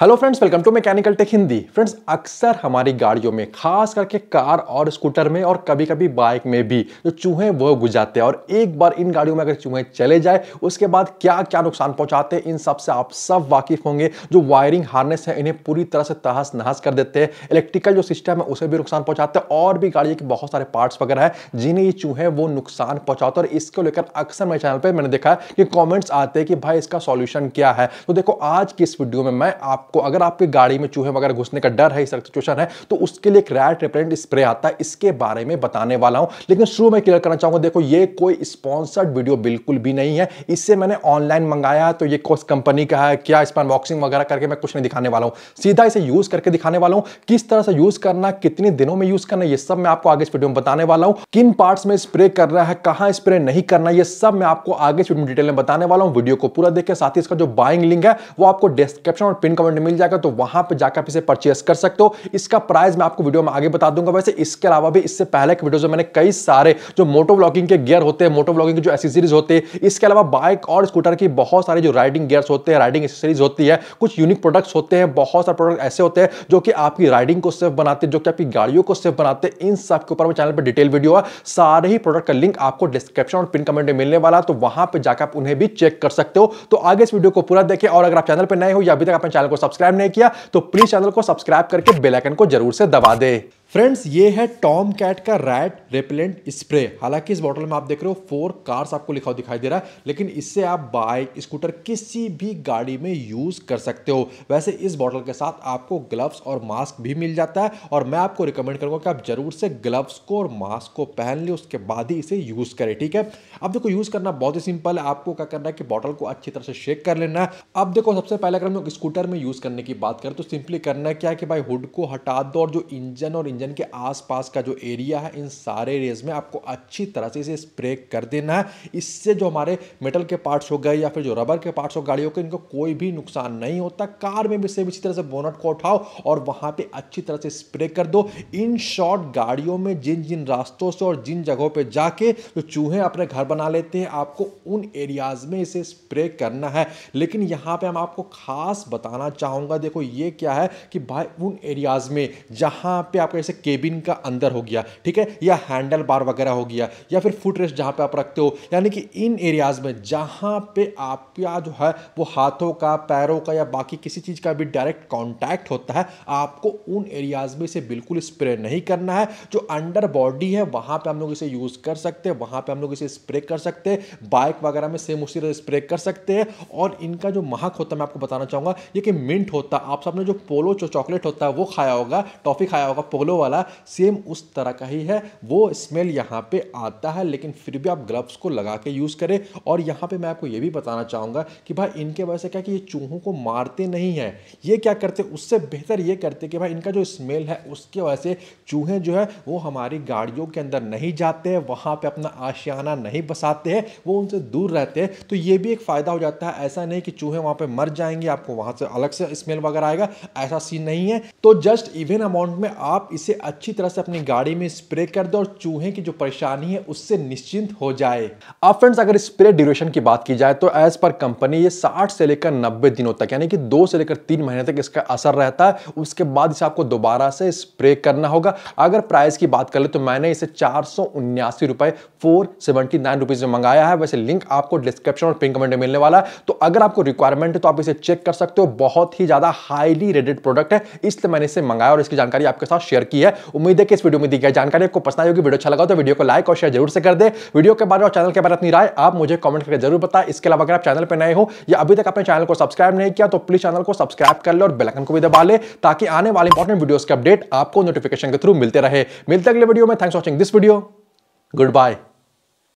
hello friends welcome to mechanical tech Hindi friends अक्सर हमारी गाड़ियों में खास करके कार और स्कूटर में और कभी कभी बाइक में भी जो चूहे वो घुस जाते हैं और एक बार इन गाड़ियों में अगर चूहे चले जाए उसके बाद क्या क्या नुकसान पहुंचाते हैं इन सब से आप सब वाकिफ होंगे जो वायरिंग हार्नेस है इन्हें पूरी तरह से तहस नहस कर देते हैं इलेक्ट्रिकल जो सिस्टम है उसे भी नुकसान पहुँचाते हैं और भी गाड़ियों के बहुत सारे पार्ट्स वगैरह है जिन्हें ये चूहे वो नुकसान पहुँचाते हैं और इसको लेकर अक्सर मेरे चैनल पर मैंने देखा है कि कॉमेंट्स आते हैं कि भाई इसका सोल्यूशन क्या है तो देखो आज की इस वीडियो में मैं आप आपको अगर आपके गाड़ी में चूहे वगैरह घुसने का डर है इस सिचुएशन है तो उसके लिए एक रैट रिपेलेंट स्प्रे आता है इसके बारे में बताने वाला हूं लेकिन शुरू में क्लियर करना चाहूंगा देखो ये कोई स्पॉन्सर्ड वीडियो बिल्कुल भी नहीं है इससे मैंने ऑनलाइन मंगाया तो ये कोस कंपनी का है क्या इस पर अनबॉक्सिंग वगैरह करके मैं कुछ नहीं दिखाने वाला हूँ सीधा इसे यूज़ करके दिखाने वाला हूँ किस तरह से यूज़ करना कितने दिनों में यूज़ करना ये सब मैं आपको आगे इस वीडियो में बताने वाला हूँ किन पार्ट्स में स्प्रे कर रहा है कहाँ स्प्रे नहीं करना ये सब मैं आपको आगे इस वीडियो में डिटेल में बताने वाला हूँ वीडियो को पूरा देखें साथ ही इसका जो बाइंग लिंक है वो आपको डिस्क्रिप्शन और पिन कमेंट में मिल जाएगा तो वहां पर जाकर आप इसे परचेस कर सकते हो इसका प्राइस मैं आपको वीडियो में आगे बता दूंगा वैसे इसके अलावा भी इससे पहले के वीडियो में मैंने कई सारे जो मोटो ब्लॉगिंग के गियर होते हैं मोटो ब्लॉगिंग के जो एसेसरीज होते हैं इसके अलावा बाइक और स्कूटर की बहुत सारे जो राइडिंग गियर्स होते हैं राइडिंग एसेसरीज होती है कुछ यूनिक प्रोडक्ट्स होते हैं बहुत सारे प्रोडक्ट ऐसे होते हैं जो कि आपकी राइडिंग को सेफ बनाते हैं जो कि आपकी गाड़ियों को सेफ बनाते हैं इन सब के ऊपर मेरे चैनल पर डिटेल वीडियो है सारे ही प्रोडक्ट का लिंक आपको डिस्क्रिप्शन और पिन कमेंट में मिलने वाला तो वहां पर जाकर आप उन्हें भी चेक कर सकते हो तो आगे इस वीडियो को पूरा देखें और अगर आप चैनल पर नए हो या अभी तक अपने चैनल को सब्सक्राइब नहीं किया तो प्लीज चैनल को सब्सक्राइब करके बेलाइकन को जरूर से दबा दे फ्रेंड्स ये है टॉम कैट का रैट रेपेलेंट स्प्रे हालांकि इस बॉटल में आप देख रहे हो फोर कार्स आपको लिखा हुआ दिखाई दे रहा है लेकिन इससे आप बाइक स्कूटर किसी भी गाड़ी में यूज़ कर सकते हो वैसे इस बॉटल के साथ आपको ग्लव्स और मास्क भी मिल जाता है और मैं आपको रिकमेंड करूंगा कि आप जरूर से ग्लव्स को और मास्क को पहन लें उसके बाद ही इसे यूज़ करें ठीक है अब देखो यूज़ करना बहुत ही सिंपल है आपको क्या करना है कि बॉटल को अच्छी तरह से शेक कर लेना है अब देखो सबसे पहले अगर हम लोग स्कूटर में यूज़ करने की बात करें तो सिंपली करना क्या है कि भाई हुड को हटा दो और जो इंजन और व्यंजन के आसपास का जो एरिया है इन सारे एरियाज में आपको अच्छी तरह से इसे स्प्रे कर देना है इससे जो हमारे मेटल के पार्ट्स हो गए या फिर जो रबर के पार्ट्स हो गाड़ियों के इनको कोई भी नुकसान नहीं होता कार में भी सेम इसी तरह से बोनट को उठाओ और वहाँ पर अच्छी तरह से स्प्रे कर दो इन शॉर्ट गाड़ियों में जिन जिन रास्तों से और जिन जगहों पर जाके जो चूहे अपने घर बना लेते हैं आपको उन एरियाज में इसे स्प्रे करना है लेकिन यहाँ पर हम आपको खास बताना चाहूँगा देखो ये क्या है कि भाई उन एरियाज में जहाँ पे आपका जैसे केबिन का अंदर हो गया ठीक है या हैंडल बार वगैरह हो गया या फिर फुट रेस्ट जहाँ पर आप रखते हो यानी कि इन एरियाज़ में जहाँ पे आपका जो है वो हाथों का पैरों का या बाकी किसी चीज़ का भी डायरेक्ट कॉन्टैक्ट होता है आपको उन एरियाज़ में इसे बिल्कुल स्प्रे नहीं करना है जो अंडर बॉडी है वहाँ पर हम लोग इसे यूज़ कर सकते हैं वहाँ पर हम लोग इसे स्प्रे कर सकते हैं बाइक वगैरह में सेम उसी तरह स्प्रे कर सकते हैं और इनका जो महक होता है मैं आपको बताना चाहूँगा ये कि मिंट होता है आप सबने जो पोलो जो चॉकलेट होता है वो खाया होगा टॉफ़ी खाया होगा पोलो वाला सेम उस तरह का ही है वो स्मेल यहाँ पे आता है लेकिन फिर भी आप ग्लव्स को लगा के यूज़ करें और यहाँ पे मैं आपको ये भी बताना चाहूँगा कि भाई इनके वजह से क्या कि ये चूहों को मारते नहीं है ये क्या करते उससे बेहतर ये करते कि भाई इनका जो स्मेल है उसके वजह से चूहे जो है वो हमारी गाड़ियों के अंदर नहीं जाते हैं वहाँ पर अपना आशियाना नहीं बसाते हैं वो उनसे दूर रहते हैं तो ये भी एक फ़ायदा हो जाता है ऐसा नहीं कि चूहे वहाँ पर मर जाएंगे आपको वहाँ से अलग से स्मेल वगैरह आएगा ऐसा सीन नहीं है तो जस्ट इवेन अमाउंट में आप इसे इसे अच्छी तरह से अपनी गाड़ी में स्प्रे कर दो और चूहे की जो परेशानी है उससे निश्चिंत हो जाए अब फ्रेंड्स अगर स्प्रे ड्यूरेशन की बात की जाए तो एज पर कंपनी ये 60 से लेकर 90 दिनों तक यानी कि दो से लेकर तीन महीने तक इसका असर रहता है उसके बाद इसे आपको दोबारा से स्प्रे करना होगा अगर प्राइस की बात कर ले तो मैंने इसे चार सौ उन्यासी रुपए फोर सेवेंटी नाइन रुपीज़ में मंगाया है वैसे लिंक आपको डिस्क्रिप्शन और पिंक कमेंट में मिलने वाला है तो अगर आपको रिक्वायरमेंट है तो आप इसे चेक कर सकते हो बहुत ही ज़्यादा हाईली रेटेड प्रोडक्ट है इसलिए मैंने इसे मंगाया और इसकी जानकारी आपके साथ शेयर की की है उम्मीद है कि इस वीडियो में दी गई जानकारी आपको पसंद आएगी वीडियो अच्छा लगा तो वीडियो को लाइक और शेयर जरूर से कर दे वीडियो के बारे में और चैनल के बारे में अपनी राय आप मुझे कमेंट करके जरूर बताएं इसके अलावा अगर आप चैनल पर नए हो या अभी तक अपने चैनल को सब्सक्राइब नहीं किया तो प्लीज चैनल को सब्सक्राइब कर ले और बेलकन को भी दबा ले ताकि आने वाले इंपॉर्टेंट वीडियो के अपडेट आपको नोटिफिकेशन के थ्रू मिलते रहे मिलते अगले वीडियो में thanks watching this video good bye